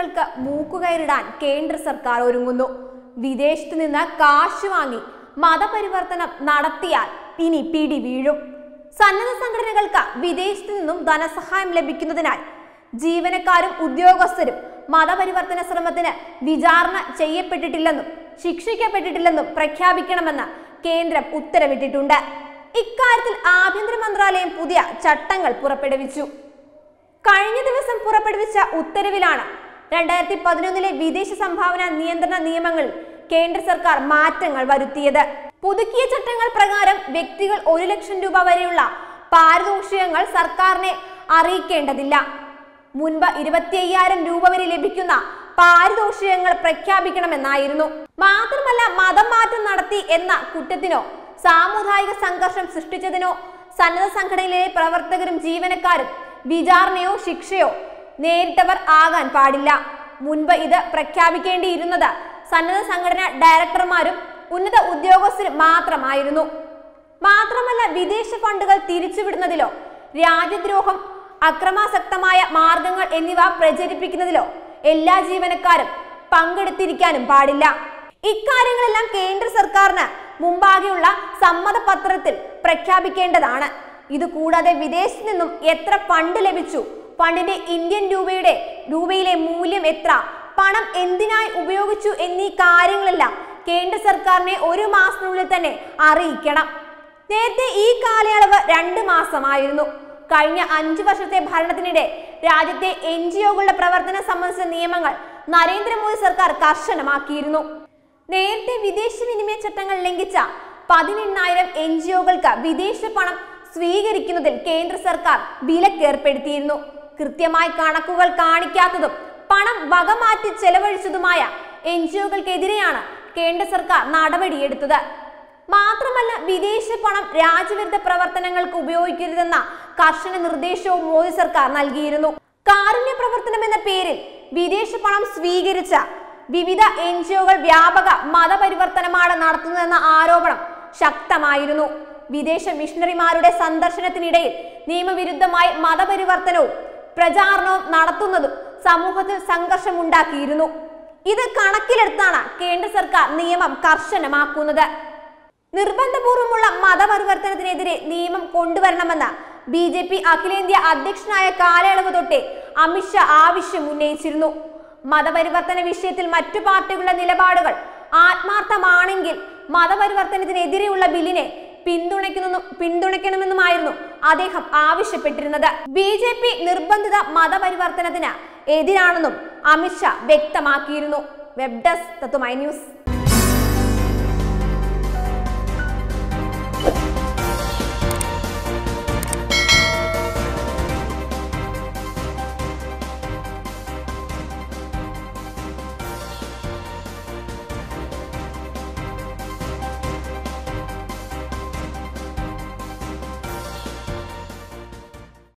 വിദേശികൾക്ക് മൂക്കുകയറിടാൻ കേന്ദ്ര സർക്കാർ ഒരുങ്ങുന്നു വിദേശത്ത് നിന്ന് കാശ് വാങ്ങി മതപരിവർത്തനം നടത്തിയാൽ ഇനി പിടി വീഴും സന്നദ്ധ സംഘടനകൾക്ക് വിദേശത്തു നിന്നും ധനസഹായം ലഭിക്കുന്നതിനാൽ ജീവനക്കാരും ഉദ്യോഗസ്ഥരും മതപരിവർത്തന ശ്രമത്തിന് വിചാരണ ചെയ്യപ്പെട്ടിട്ടില്ലെന്നും ശിക്ഷിക്കപ്പെട്ടിട്ടില്ലെന്നും പ്രഖ്യാപിക്കണമെന്ന് കേന്ദ്രം ഉത്തരവിട്ടിട്ടുണ്ട് ഇക്കാര്യത്തിൽ ആഭ്യന്തര മന്ത്രാലയം പുതിയ ചട്ടങ്ങൾ പുറപ്പെടുവിച്ചു കഴിഞ്ഞ ദിവസം പുറപ്പെടുവിച്ച ഉത്തരവിലാണ് രണ്ടായിരത്തി പതിനൊന്നിലെ വിദേശ സംഭാവന നിയന്ത്രണ നിയമങ്ങൾ കേന്ദ്ര സർക്കാർ മാറ്റങ്ങൾ വരുത്തിയത് പുതുക്കിയ ചട്ടങ്ങൾ പ്രകാരം വ്യക്തികൾ ഒരു ലക്ഷം രൂപ വരെയുള്ള പാരിതോഷികങ്ങൾ സർക്കാരിനെ അറിയിക്കേണ്ടതില്ല മുൻപ് ഇരുപത്തി അയ്യായിരം രൂപ വരെ ലഭിക്കുന്ന പാരിതോഷികങ്ങൾ പ്രഖ്യാപിക്കണമെന്നായിരുന്നു മാത്രമല്ല മതം മാറ്റം നടത്തി എന്ന കുറ്റത്തിനോ സാമുദായിക സംഘർഷം സൃഷ്ടിച്ചതിനോ സന്നദ്ധ സംഘടനയിലെ പ്രവർത്തകരും ജീവനക്കാരും വിചാരണയോ ശിക്ഷയോ നേരിട്ടവർ ആകാൻ പാടില്ല മുൻപ് ഇത് പ്രഖ്യാപിക്കേണ്ടിയിരുന്നത് സന്നദ്ധ സംഘടന ഡയറക്ടർമാരും ഉന്നത ഉദ്യോഗസ്ഥരും മാത്രമായിരുന്നു മാത്രമല്ല വിദേശ ഫണ്ടുകൾ തിരിച്ചുവിടുന്നതിലോ രാജ്യദ്രോഹം അക്രമാസക്തമായ മാർഗങ്ങൾ എന്നിവ പ്രചരിപ്പിക്കുന്നതിലോ എല്ലാ ജീവനക്കാരും പങ്കെടുത്തിരിക്കാനും പാടില്ല ഇക്കാര്യങ്ങളെല്ലാം കേന്ദ്ര സർക്കാരിന് മുമ്പാകെയുള്ള സമ്മതപത്രത്തിൽ പ്രഖ്യാപിക്കേണ്ടതാണ് ഇതുകൂടാതെ കൂടാതെ വിദേശത്തു നിന്നും എത്ര ഫണ്ട് ലഭിച്ചു പണ്ടിന്റെ ഇന്ത്യൻ രൂപയുടെ രൂപയിലെ മൂല്യം എത്ര പണം എന്തിനായി ഉപയോഗിച്ചു എന്നീ കാര്യങ്ങളെല്ലാം കേന്ദ്ര സർക്കാരിനെ ഒരു മാസത്തിനുള്ളിൽ തന്നെ അറിയിക്കണം നേരത്തെ ഈ കാലയളവ് രണ്ട് മാസമായിരുന്നു കഴിഞ്ഞ അഞ്ചു വർഷത്തെ ഭരണത്തിനിടെ രാജ്യത്തെ എൻ ജി ഒകളുടെ പ്രവർത്തനം സംബന്ധിച്ച നിയമങ്ങൾ നരേന്ദ്രമോദി സർക്കാർ കർശനമാക്കിയിരുന്നു നേരത്തെ വിദേശ വിനിമയ ചട്ടങ്ങൾ ലംഘിച്ച പതിനെണ്ണായിരം എൻ ജി ഒകൾക്ക് വിദേശ പണം സ്വീകരിക്കുന്നതിൽ കേന്ദ്ര സർക്കാർ വിലക്കേർപ്പെടുത്തിയിരുന്നു കൃത്യമായി കണക്കുകൾ കാണിക്കാത്തതും പണം വകമാറ്റി ചെലവഴിച്ചതുമായ എൻ ജി ഒകൾക്കെതിരെയാണ് കേന്ദ്ര സർക്കാർ നടപടിയെടുത്തത് മാത്രമല്ല വിദേശ പണം രാജ്യവിരുദ്ധ പ്രവർത്തനങ്ങൾക്ക് ഉപയോഗിക്കരുതെന്ന കർശന നിർദ്ദേശവും മോദി സർക്കാർ നൽകിയിരുന്നു കാരുണ്യ പ്രവർത്തനം എന്ന പേരിൽ വിദേശ പണം സ്വീകരിച്ച വിവിധ എൻ ജി ഒകൾ വ്യാപക മതപരിവർത്തനമാണ് നടത്തുന്നതെന്ന ആരോപണം ശക്തമായിരുന്നു വിദേശ മിഷണറിമാരുടെ സന്ദർശനത്തിനിടയിൽ നിയമവിരുദ്ധമായി മതപരിവർത്തനവും പ്രചാരണവും നടത്തുന്നതും സമൂഹത്തിൽ സംഘർഷമുണ്ടാക്കിയിരുന്നു ഇത് കണക്കിലെടുത്താണ് കേന്ദ്ര സർക്കാർ നിയമം കർശനമാക്കുന്നത് നിർബന്ധപൂർവമുള്ള മതപരിവർത്തനത്തിനെതിരെ നിയമം കൊണ്ടുവരണമെന്ന് ബി ജെ പി അഖിലേന്ത്യാ അധ്യക്ഷനായ കാലയളവ് തൊട്ടേ അമിത്ഷാ ആവശ്യം ഉന്നയിച്ചിരുന്നു മതപരിവർത്തന വിഷയത്തിൽ മറ്റു പാർട്ടികളുടെ നിലപാടുകൾ ആത്മാർത്ഥമാണെങ്കിൽ മതപരിവർത്തനത്തിനെതിരെയുള്ള ബില്ലിനെ പിന്തുണയ്ക്കുന്നു പിന്തുണയ്ക്കണമെന്നുമായിരുന്നു അദ്ദേഹം ആവശ്യപ്പെട്ടിരുന്നത് ബി ജെ പി നിർബന്ധിത മതപരിവർത്തനത്തിന് എതിരാണെന്നും അമിത്ഷാ വ്യക്തമാക്കിയിരുന്നു വെബ് ഡെസ്ക് തത്തുമൈ ന്യൂസ്